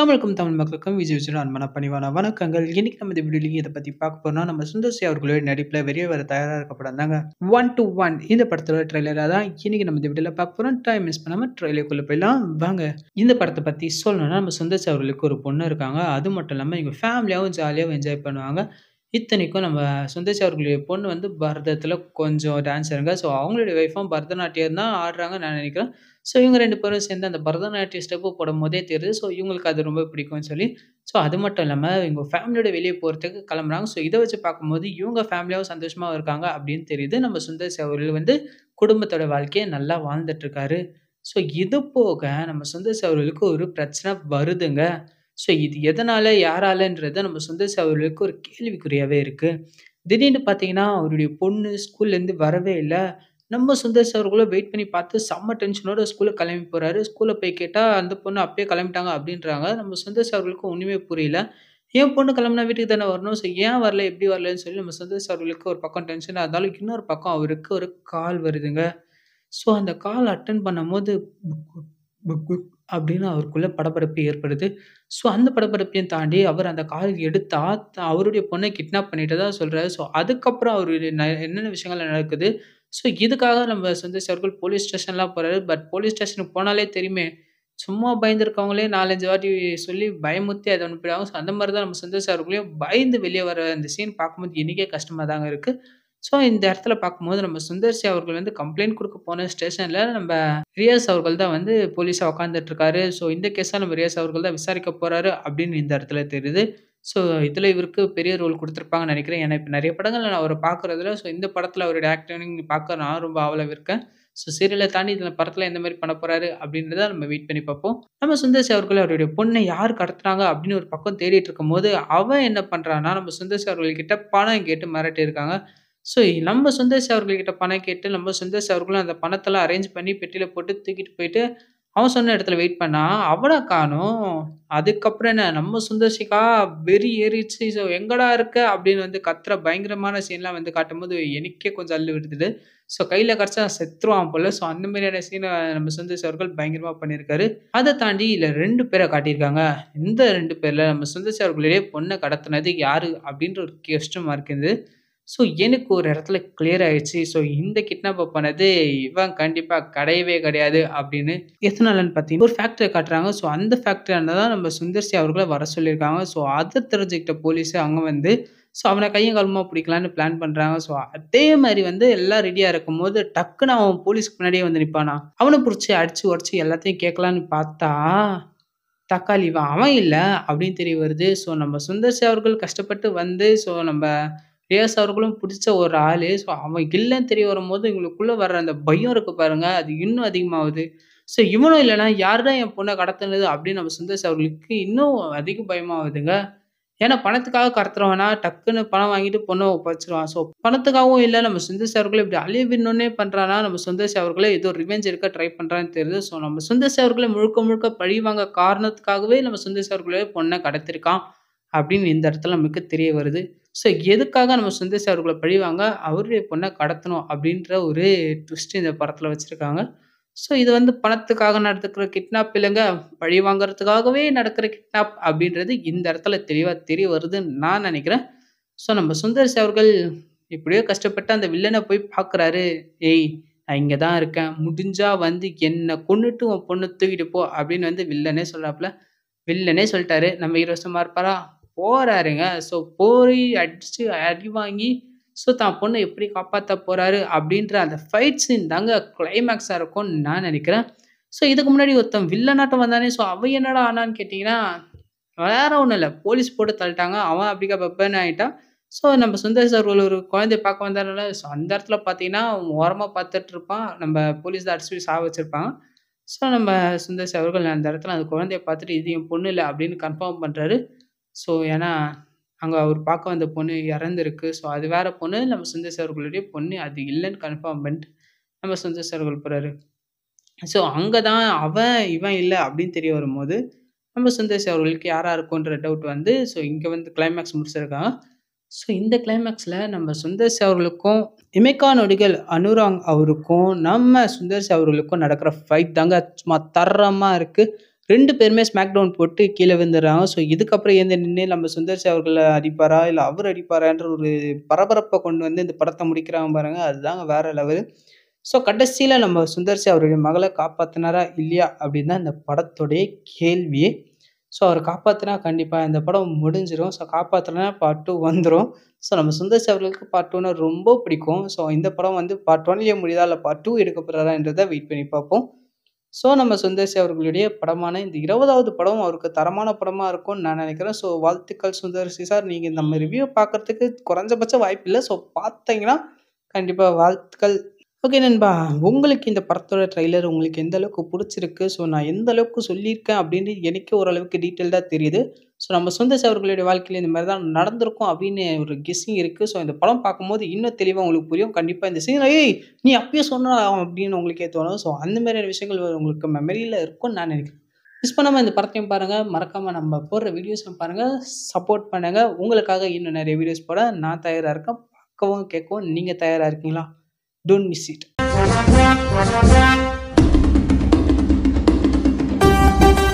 தமிழுக்கும் தமிழ் மக்களுக்கும் விஜய் விஜய் அன்பான பணிவான வணக்கங்கள் இன்னைக்கு நம்ம இந்த வீடியோலையும் இதை பற்றி பார்க்க போறோம்னா நம்ம சுந்தர்சி சி அவர்களுடைய நடிப்பில் வெளியே வர தயாராக இருக்க படம் தாங்க ஒன் டு ஒன் இந்த படத்தோட ட்ரெய்லராக தான் இன்னைக்கு நம்ம இந்த வீடியோவில் பார்க்க போகிறோம் டைம் மிஸ் பண்ணாமல் ட்ரெய்லருக்குள்ளே போயிடலாம் வாங்க இந்த படத்தை பற்றி சொல்லணும்னா நம்ம சுந்தர்சி அவர்களுக்கு ஒரு பொண்ணு இருக்காங்க அது மட்டும் இல்லாமல் இவங்க ஃபேமிலியாகவும் ஜாலியாகவும் என்ஜாய் பண்ணுவாங்க இத்தனைக்கும் நம்ம சுந்தேஷ் அவர்களுடைய பொண்ணு வந்து பரதத்தில் கொஞ்சம் டான்ஸருங்க. ஸோ அவங்களுடைய ஒய்ஃபும் பரதநாட்டியம் தான் ஆடுறாங்கன்னு நான் நினைக்கிறேன். ஸோ இவங்க ரெண்டு பேரும் சேர்ந்து அந்த பரதநாட்டியம் ஸ்டெப்பு போடும்போதே தெரியுது. ஸோ இவங்களுக்கு அது ரொம்ப பிடிக்கும்னு சொல்லி, ஸோ அது மட்டும் இல்லாமல் இவங்க ஃபேமிலியோட வெளியே போகிறதுக்கு கிளம்புறாங்க. ஸோ இதை வச்சு பார்க்கும்போது இவங்க ஃபேமிலியாகவும் சந்தோஷமாக இருக்காங்க அப்படின்னு தெரியுது. நம்ம சுந்தர் அவர்கள் வந்து குடும்பத்தோட வாழ்க்கையை நல்லா வாழ்ந்துட்டுருக்காரு. ஸோ இது போக நம்ம சுந்தர் அவர்களுக்கு ஒரு பிரச்சனை வருதுங்க. ஸோ இது எதனால் யாராலன்றத நம்ம சொந்த அவர்களுக்கு ஒரு கேள்விக்குறியாகவே இருக்குது திடீர்னு பார்த்தீங்கன்னா அவருடைய பொண்ணு ஸ்கூல்லேருந்து வரவே இல்லை நம்ம சொந்த அவர்களோ வெயிட் பண்ணி பார்த்து செம்ம டென்ஷனோட ஸ்கூலில் கிளம்பி போகிறாரு ஸ்கூலில் போய் கேட்டால் அந்த பொண்ணு அப்பயே கிளம்பிட்டாங்க அப்படின்றாங்க நம்ம சொந்த அவர்களுக்கு ஒன்றுமே புரியல ஏன் பொண்ணு கிளம்புனா வீட்டுக்கு தானே வரணும் ஸோ ஏன் வரல எப்படி வரலன்னு சொல்லி நம்ம சொந்த அவர்களுக்கு ஒரு பக்கம் டென்ஷனாக இருந்தாலும் இன்னொரு பக்கம் அவருக்கு ஒரு கால் வருதுங்க ஸோ அந்த கால் அட்டன் பண்ணும்போது அப்படின்னு அவருக்குள்ளே படப்படப்பு ஏற்படுது. ஸோ, அந்த படப்படப்பையும் தாண்டி அவர் அந்த காரில் எடுத்தா, அவருடைய பொண்ணை கிட்னாப் தான் சொல்கிறார் ஸோ, அதுக்கப்புறம் அவருடைய ந என்னென்ன விஷயங்கள்லாம் நடக்குது? ஸோ, இதுக்காக நம்ம சொந்த சர்க்கிள் போலீஸ் ஸ்டேஷன்லாம் போகிறாரு பட் போலீஸ் ஸ்டேஷனுக்கு போனாலே தெரியுமே, சும்மா பயந்துருக்கவங்களே நாலஞ்சு வாட்டி சொல்லி பயமுத்தி அதை அனுப்பிடுவாங்க. ஸோ, அந்த மாதிரி தான் நம்ம சந்தீஷ் அவர்களையும் பயந்து வெளியே வர அந்த சீன் பார்க்கும்போது, இன்றைக்கே கஷ்டமாக தாங்க இருக்குது ஸோ இந்த இடத்துல பார்க்கும்போது நம்ம சுந்தர்சி அவர்கள் வந்து கம்ப்ளைண்ட் கொடுக்க போன ஸ்டேஷன்ல நம்ம ரியாஸ் அவர்கள் தான் வந்து போலீஸா உட்காந்துட்டு இருக்காரு ஸோ இந்த கேஸா நம்ம ரியாஸ் அவர்கள் தான் விசாரிக்க போறாரு அப்படின்னு இந்த இடத்துல தெரியுது ஸோ இதில் இவருக்கு பெரிய ரோல் கொடுத்துருப்பாங்கன்னு நினைக்கிறேன் ஏன்னா இப்போ நிறைய படங்கள் நான் அவரை பார்க்குறதுல ஸோ இந்த படத்தில் அவருடைய ஆக்டிங் பார்க்க நான் ரொம்ப ஆவலாக இருக்கேன் ஸோ சீரியலை தாண்டி இதில் படத்தில் எந்த மாதிரி பண்ண போகிறாரு அப்படின்றத நம்ம வெயிட் பண்ணி பார்ப்போம் நம்ம சுந்தர்சி அவர்கள் அவருடைய பொண்ணை யார் கடத்துனாங்க அப்படின்னு ஒரு பக்கம் தேடிட்டு போது அவன் என்ன பண்ணுறான்னா நம்ம சுந்தர்சி அவர்கள்கிட்ட பணம் கேட்டு மிரட்டியிருக்காங்க ஸோ நம்ம சுந்தர்சி அவர்கள்கிட்ட பணம் கேட்டு நம்ம சுந்தர்சி அவர்களும் அந்த பணத்தெல்லாம் அரேஞ்ச் பண்ணி பெட்டியில் போட்டு தூக்கிட்டு போயிட்டு அவன் சொன்ன இடத்துல வெயிட் பண்ணா அவ்வளோ காணும் அதுக்கப்புறம் என்ன நம்ம சுந்தர்சிக்கா வெறி ஏறிச்சு ஸோ எங்கடா இருக்க அப்படின்னு வந்து கத்துற பயங்கரமான சீன்லாம் வந்து காட்டும்போது எனக்கே கொஞ்சம் அள்ளு விடுதுடு ஸோ கையில் கிடச்சா செத்துருவான் போல ஸோ அந்த மாதிரியான சீனை நம்ம சுந்தர்சி அவர்கள் பயங்கரமாக பண்ணியிருக்காரு அதை தாண்டி இல்லை ரெண்டு பேரை காட்டியிருக்காங்க இந்த ரெண்டு பேரில் நம்ம சுந்தர்சி அவர்களிடையே பொண்ணை கடத்தினது யாரு அப்படின்ற ஒரு கெஸ்டமாக இருக்குது ஸோ எனக்கு ஒரு இடத்துல கிளியர் ஆயிடுச்சு ஸோ இந்த கிட்னாப் பண்ணது இவன் கண்டிப்பாக கிடையவே கிடையாது அப்படின்னு எத்தனாலன்னு பார்த்தீங்கன்னா ஒரு ஃபேக்டரி காட்டுறாங்க ஸோ அந்த ஃபேக்டரியான தான் நம்ம சுந்தர்சி அவர்களை வர சொல்லியிருக்காங்க ஸோ அதை தெரிஞ்சுக்கிட்ட போலீஸ் அவங்க வந்து ஸோ அவனை கையும் காலமாக பிடிக்கலான்னு பிளான் பண்ணுறாங்க ஸோ அதே மாதிரி வந்து எல்லாம் ரெடியாக இருக்கும் போது டக்குன்னு அவன் போலீஸ்க்கு முன்னாடியே வந்து நிற்பானா அவனை பிடிச்சி அடிச்சு உடச்சி எல்லாத்தையும் கேட்கலான்னு பார்த்தா தக்காளி அவன் இல்லை அப்படின்னு தெரிய வருது ஸோ நம்ம சுந்தர்சி அவர்கள் கஷ்டப்பட்டு வந்து ஸோ நம்ம ஏஎஸ் அவர்களும் பிடிச்ச ஒரு ஆள் ஸோ அவன் இல்லைன்னு தெரிய வரும்போது இவங்களுக்குள்ளே வர்ற அந்த பயம் இருக்கு பாருங்க அது இன்னும் அதிகமாகுது ஸோ இவனும் இல்லைனா யார் தான் என் பொண்ணை கடத்துனது அப்படின்னு நம்ம சந்தோஷ் அவர்களுக்கு இன்னும் அதிக பயமாகுதுங்க ஏன்னா பணத்துக்காக கடத்துறவனா டக்குன்னு பணம் வாங்கிட்டு பொண்ணை ஒப்படைச்சிருவான் ஸோ பணத்துக்காகவும் இல்லை நம்ம சுந்தேஷ் அவர்களை இப்படி அழிய விண்ணே பண்ணுறானா நம்ம சுந்தேஷ் அவர்களே ஏதோ ரிவெஞ்ச் இருக்க ட்ரை பண்ணுறான்னு தெரியுது ஸோ நம்ம சுந்தேஷ் அவர்களை முழுக்க முழுக்க பழிவாங்க காரணத்துக்காகவே நம்ம சுந்தேஷ் அவர்களே பொண்ணை கடத்திருக்கான் அப்படின்னு இந்த இடத்துல நமக்கு தெரிய வருது ஸோ எதுக்காக நம்ம சுந்தேஷ் அவர்களை பழிவாங்க அவருடைய பொண்ணை கடத்தணும் அப்படின்ற ஒரு ட்விஸ்ட் இந்த படத்தில் வச்சுருக்காங்க ஸோ இது வந்து பணத்துக்காக நடத்துக்கிற கிட்னாப் இல்லைங்க பழி வாங்குறதுக்காகவே நடக்கிற கிட்னாப் அப்படின்றது இந்த இடத்துல தெளிவாக தெரிய வருதுன்னு நான் நினைக்கிறேன் ஸோ நம்ம சுந்தர்சி அவர்கள் இப்படியோ கஷ்டப்பட்டு அந்த வில்லனை போய் பார்க்குறாரு ஏய் நான் இங்கே தான் இருக்கேன் முடிஞ்சா வந்து என்னை கொண்டுட்டு உன் பொண்ணு தூக்கிட்டு போ அப்படின்னு வந்து வில்லனே சொல்கிறாப்புல வில்லனே சொல்லிட்டாரு நம்ம ஹீரோ இருப்பாரா போகிறாருங்க ஸோ போய் அடிச்சு அடி வாங்கி ஸோ தான் பொண்ணை எப்படி காப்பாற்ற போகிறாரு அப்படின்ற அந்த ஃபைட் சீன் தாங்க கிளைமேக்ஸா இருக்கும்னு நான் நினைக்கிறேன் ஸோ இதுக்கு முன்னாடி ஒருத்தன் நாட்டம் வந்தானே ஸோ அவன் என்னடா ஆனான்னு கேட்டிங்கன்னா வேற ஒன்றும் இல்லை போலீஸ் போட்டு தள்ளிட்டாங்க அவன் அப்படிக்கா பப்பன்னு ஆகிட்டான் ஸோ நம்ம சுந்தர் சார் ஒரு குழந்தை பார்க்க வந்தாலும் ஸோ அந்த இடத்துல பார்த்தீங்கன்னா ஓரமாக பார்த்துட்டு இருப்பான் நம்ம போலீஸ் தான் அடிச்சு சாக வச்சுருப்பாங்க ஸோ நம்ம சுந்தர் சார் அவர்கள் அந்த இடத்துல அந்த குழந்தைய பார்த்துட்டு இது என் பொண்ணு இல்லை அப்படின்னு கன்ஃபார்ம் பண்ணுறாரு ஸோ ஏன்னா, அங்கே அவர் பார்க்க வந்த பொண்ணு இறந்துருக்கு ஸோ அது வேறு பொண்ணு. நம்ம சுந்தர் அவர்களுடைய பொண்ணு. அது இல்லைன்னு கன்ஃபார்ம் நம்ம சுந்தர் சார்கள் போகிறாரு ஸோ அங்கே தான் அவன், இவன் இல்லை அப்படின்னு தெரிய வரும்போது, நம்ம சுந்தர் சார் அவர்களுக்கு யாரா டவுட் வந்து, ஸோ இங்கே வந்து கிளைமேக்ஸ் முடிச்சிருக்காங்க. ஸோ இந்த கிளைமேக்ஸில் நம்ம சுந்தர் அவர்களுக்கும், இமைக்கா நொடிகள் அனுராங் அவருக்கும், நம்ம சுந்தர் அவர்களுக்கும் நடக்கிற ஃபைட் தாங்க சும்மா தரமாக இருக்குது ரெண்டு பேருமே ஸ்மாக் டவுன் போட்டு கீழே விழுந்துடுறாங்க ஸோ இதுக்கப்புறம் எந்த நின்று நம்ம சுந்தர்சி அவர்களை அடிப்பாரா இல்லை அவர் அடிப்பாரான்ற ஒரு பரபரப்பை கொண்டு வந்து இந்த படத்தை முடிக்கிறாங்க பாருங்க அதுதாங்க வேற லெவல் ஸோ கடைசியில் நம்ம சுந்தர்சி அவருடைய மகளை காப்பாற்றினாரா இல்லையா அப்படின்னு தான் இந்த படத்துடைய கேள்வி ஸோ அவர் காப்பாற்றினா கண்டிப்பாக இந்த படம் முடிஞ்சிடும் ஸோ காப்பாற்றினா பார்ட் டூ வந்துடும் ஸோ நம்ம சுந்தர்சி அவர்களுக்கு பார்ட் டூனா ரொம்ப பிடிக்கும் ஸோ இந்த படம் வந்து பார்ட் ஒன்லேயே முடியுதா இல்லை பார்ட் டூ எடுக்கப்படுறாரா போகிறாரான்றதை வெயிட் பண்ணி பார்ப்போம் ஸோ நம்ம சுந்தர் அவர்களுடைய படமான இந்த இருபதாவது படம் அவருக்கு தரமான படமாக இருக்கும்னு நான் நினைக்கிறேன் ஸோ வாழ்த்துக்கள் சுந்தர் சார் நீங்கள் நம்ம ரிவ்யூ பார்க்குறதுக்கு குறைஞ்சபட்ச வாய்ப்பு இல்லை ஸோ பார்த்தீங்கன்னா கண்டிப்பாக வாழ்த்துக்கள் ஓகே நண்பா உங்களுக்கு இந்த படத்தோட ட்ரெய்லர் உங்களுக்கு எந்த அளவுக்கு பிடிச்சிருக்கு ஸோ நான் எந்த அளவுக்கு சொல்லியிருக்கேன் அப்படின்னு எனக்கே ஓரளவுக்கு டீட்டெயில்டாக தெரியுது ஸோ நம்ம சொந்த அவர்களுடைய வாழ்க்கையில் இந்த மாதிரி தான் நடந்திருக்கும் அப்படின்னு ஒரு கெஸ்ஸிங் இருக்குது ஸோ இந்த படம் பார்க்கும்போது இன்னும் தெளிவாக உங்களுக்கு புரியும் கண்டிப்பாக இந்த சீன் ஐய் நீ அப்பயே சொன்னா அப்படின்னு உங்களுக்கே தோணும் ஸோ அந்த மாதிரியான விஷயங்கள் உங்களுக்கு மெமரியில் இருக்கும்னு நான் நினைக்கிறேன் மிஸ் பண்ணாமல் இந்த படத்தையும் பாருங்கள் மறக்காமல் நம்ம போடுற வீடியோஸும் பாருங்கள் சப்போர்ட் பண்ணுங்கள் உங்களுக்காக இன்னும் நிறைய வீடியோஸ் போட நான் தயாராக இருக்கேன் பார்க்கவும் கேட்கவும் நீங்கள் தயாராக இருக்கீங்களா Don't miss it.